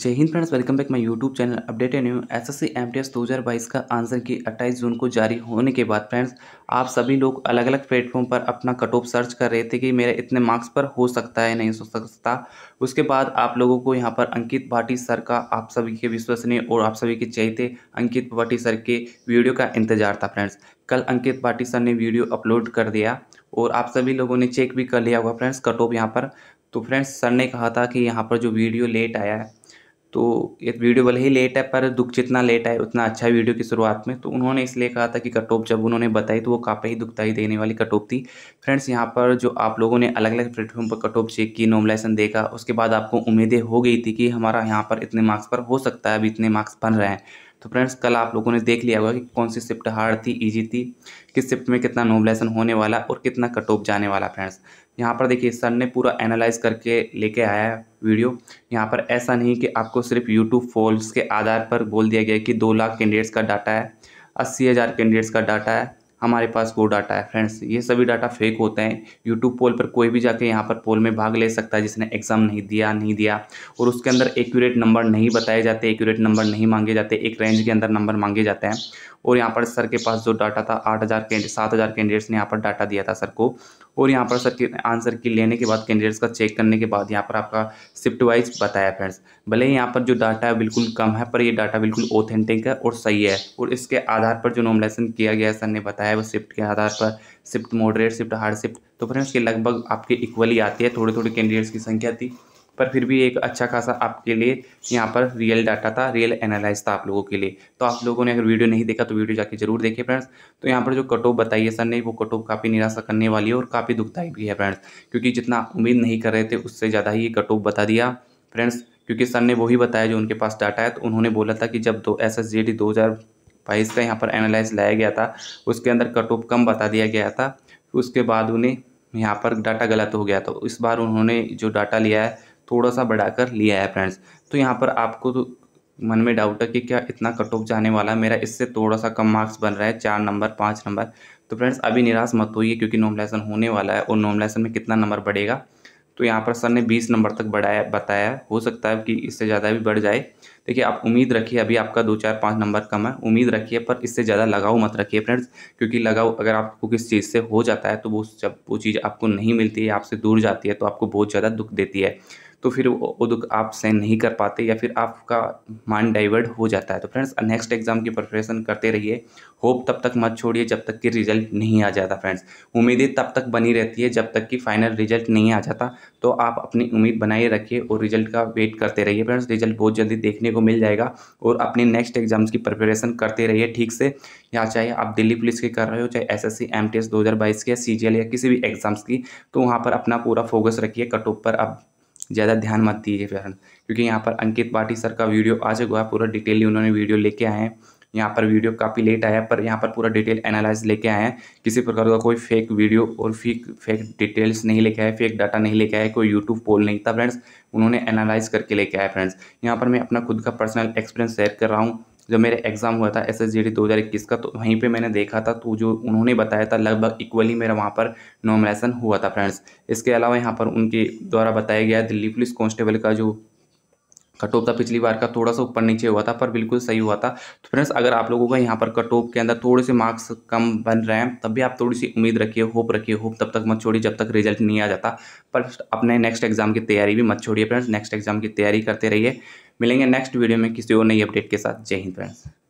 जय हिंद friends welcome back my YouTube channel update and new SSC MTS 2022 का answer की 28 जून को जारी होने के बाद फ्रेंड्स आप सभी लोग अलग अलग प्लेटफॉर्म पर अपना कट ऑफ सर्च कर रहे थे कि मेरे इतने मार्क्स पर हो सकता है नहीं हो सकता उसके बाद आप लोगों को यहाँ पर अंकित भाटी सर का आप सभी के विश्वसनीय और आप सभी के चाहते अंकित भाटी सर के वीडियो का इंतजार था फ्रेंड्स कल अंकित भाटी सर ने वीडियो अपलोड कर दिया और आप सभी लोगों ने चेक भी कर लिया हुआ फ्रेंड्स कट ऑफ यहाँ पर तो फ्रेंड्स सर ने कहा था कि यहाँ पर जो वीडियो लेट आया है तो ये वीडियो भले ही लेट है पर दुख जितना लेट है उतना अच्छा है वीडियो की शुरुआत में तो उन्होंने इसलिए कहा था कि कटोप जब उन्होंने बताई तो वो काफ़ी ही दुखदाई देने वाली कटोप थी फ्रेंड्स यहाँ पर जो आप लोगों ने अलग अलग प्लेटफॉर्म पर कटोप चेक की नॉमलाइसन देखा उसके बाद आपको उम्मीदें हो गई थी कि हमारा यहाँ पर इतने मार्क्स पर हो सकता है अभी इतने मार्क्स बन रहे हैं तो फ्रेंड्स कल आप लोगों ने देख लिया होगा कि कौन सी शिफ्ट हार्ड थी ईजी थी किस शिफ्ट में कितना नोबलेसन होने वाला और कितना कट ऑफ जाने वाला फ्रेंड्स यहाँ पर देखिए सर ने पूरा एनालाइज करके लेके आया है वीडियो यहाँ पर ऐसा नहीं कि आपको सिर्फ यूट्यूब फॉल्स के आधार पर बोल दिया गया कि दो लाख कैंडिडेट्स का डाटा है अस्सी हज़ार कैंडिडेट्स का डाटा है हमारे पास वो डाटा है फ्रेंड्स ये सभी डाटा फेक होते हैं यूट्यूब पोल पर कोई भी जाके यहाँ पर पोल में भाग ले सकता है जिसने एग्ज़ाम नहीं दिया नहीं दिया और उसके अंदर एक्यूरेट नंबर नहीं बताए जाते एक्यूरेट नंबर नहीं मांगे जाते एक रेंज के अंदर नंबर मांगे जाते हैं और यहाँ पर सर के पास जो डाटा था आठ हज़ार कैंडिडेट सात हज़ार कैंडिडेट्स ने यहाँ पर डाटा दिया था सर को और यहाँ पर सर के आंसर की लेने के बाद कैंडिडेट्स का चेक करने के बाद यहाँ पर आपका शिफ्ट वाइज बताया फ्रेंड्स भले ही यहाँ पर जो डाटा है बिल्कुल कम है पर ये डाटा बिल्कुल ऑथेंटिक है और सही है और इसके आधार पर जो नॉमिनेशन किया गया सर ने बताया वो शिफ्ट के आधार पर shift moderate shift hard shift तो फ्रेंड्स के लगभग आपके इक्वली आती है थोड़े थोड़े कैंडिडेट्स की संख्या थी पर फिर भी एक अच्छा खासा आपके लिए यहाँ पर रियल डाटा था रियल एनालाइज था आप लोगों के लिए तो आप लोगों ने अगर वीडियो नहीं देखा तो वीडियो जाके जरूर देखिए फ्रेंड्स तो यहाँ पर जो कट ऑफ बताइए सर ने वो कट ऑफ काफ़ी निराशा करने वाली है और काफ़ी दुखदायी भी है फ्रेंड्स क्योंकि जितना उम्मीद नहीं कर रहे थे उससे ज़्यादा ही ये कट ऑफ बता दिया फ्रेंड्स क्योंकि सर ने वही बताया जो उनके पास डाटा है तो उन्होंने बोला था कि जब दो एस एस जी डी दो हज़ार बाईस का यहाँ पर एनालाइज लाया गया था उसके अंदर कट ऑफ कम बता दिया गया था उसके बाद उन्हें यहाँ पर डाटा गलत हो गया था इस बार उन्होंने जो डाटा लिया है थोड़ा सा बढ़ाकर लिया है फ्रेंड्स तो यहाँ पर आपको तो मन में डाउट है कि क्या इतना कट ऑफ जाने वाला है मेरा इससे थोड़ा सा कम मार्क्स बन रहा है चार नंबर पाँच नंबर तो फ्रेंड्स अभी निराश मत होइए क्योंकि नॉमिनेशन होने वाला है और नॉमिनेशन में कितना नंबर बढ़ेगा तो यहाँ पर सर ने बीस नंबर तक बढ़ाया बताया हो सकता है कि इससे ज़्यादा भी बढ़ जाए देखिए आप उम्मीद रखिए अभी आपका दो चार पाँच नंबर कम है उम्मीद रखिए पर इससे ज़्यादा लगाओ मत रखिए फ्रेंड्स क्योंकि लगाओ अगर आपको किस चीज़ से हो जाता है तो वो जब वो चीज़ आपको नहीं मिलती है आपसे दूर जाती है तो आपको बहुत ज़्यादा दुख देती है तो फिर वो दुख आप सहन नहीं कर पाते या फिर आपका माइंड डाइवर्ट हो जाता है तो फ्रेंड्स नेक्स्ट एग्ज़ाम की प्रिपरेशन करते रहिए होप तब तक मत छोड़िए जब तक कि रिजल्ट नहीं आ जाता फ्रेंड्स उम्मीदें तब तक बनी रहती है जब तक कि फाइनल रिजल्ट नहीं आ जाता तो आप अपनी उम्मीद बनाए रखिए और रिजल्ट का वेट करते रहिए फ्रेंड्स रिजल्ट बहुत जल्दी देखने को मिल जाएगा और अपने नेक्स्ट एग्जाम्स की प्रिपरेशन करते रहिए ठीक से या चाहे आप दिल्ली पुलिस के कर रहे हो चाहे S S C M T S दो हज़ार बाईस के या सी जी एल या किसी भी एग्ज़ाम्स की तो वहाँ पर अपना पूरा फोकस रखिए कट ऑफ पर आप ज़्यादा ध्यान मत दीजिए फ्रेंड क्योंकि यहाँ पर अंकित पाठी सर का वीडियो आ चुका है पूरा डिटेली उन्होंने वीडियो लेके आए हैं यहाँ पर वीडियो काफ़ी लेट आया पर यहाँ पर पूरा डिटेल एनालाइज लेके आए हैं किसी प्रकार का कोई फेक वीडियो और फेक फेक डिटेल्स नहीं लेके आए फेक डाटा नहीं लेके आए कोई यूट्यूब पोल नहीं था फ्रेंड्स उन्होंने एनालाइज करके लेके आया फ्रेंड्स यहाँ पर मैं अपना खुद का पर्सनल एक्सपीरियंस शेयर कर रहा हूँ जब मेरे एग्ज़ाम हुआ था एस एस जी डी दो हज़ार इक्कीस का तो वहीं पे मैंने देखा था तो जो उन्होंने बताया था लगभग इक्वली मेरा वहाँ पर नॉमिनेशन हुआ था फ्रेंड्स इसके अलावा यहाँ पर उनके द्वारा बताया गया दिल्ली पुलिस कांस्टेबल का जो कट ऑफ था पिछली बार का थोड़ा सा ऊपर नीचे हुआ था पर बिल्कुल सही हुआ था तो फ्रेंड्स अगर आप लोगों का यहाँ पर कट ऑफ के अंदर थोड़े से मार्क्स कम बन रहे हैं तब भी आप थोड़ी सी उम्मीद रखिए होप रखिए होप तब तक मत छोड़िए जब तक रिजल्ट नहीं आ जाता पर अपने नेक्स्ट एग्जाम की तैयारी भी मत छोड़िए फ्रेंड्स नेक्स्ट एग्जाम की तैयारी करते रहिए मिलेंगे नेक्स्ट वीडियो में किसी और नई अपडेट के साथ जय हिंद फ्रेंड्स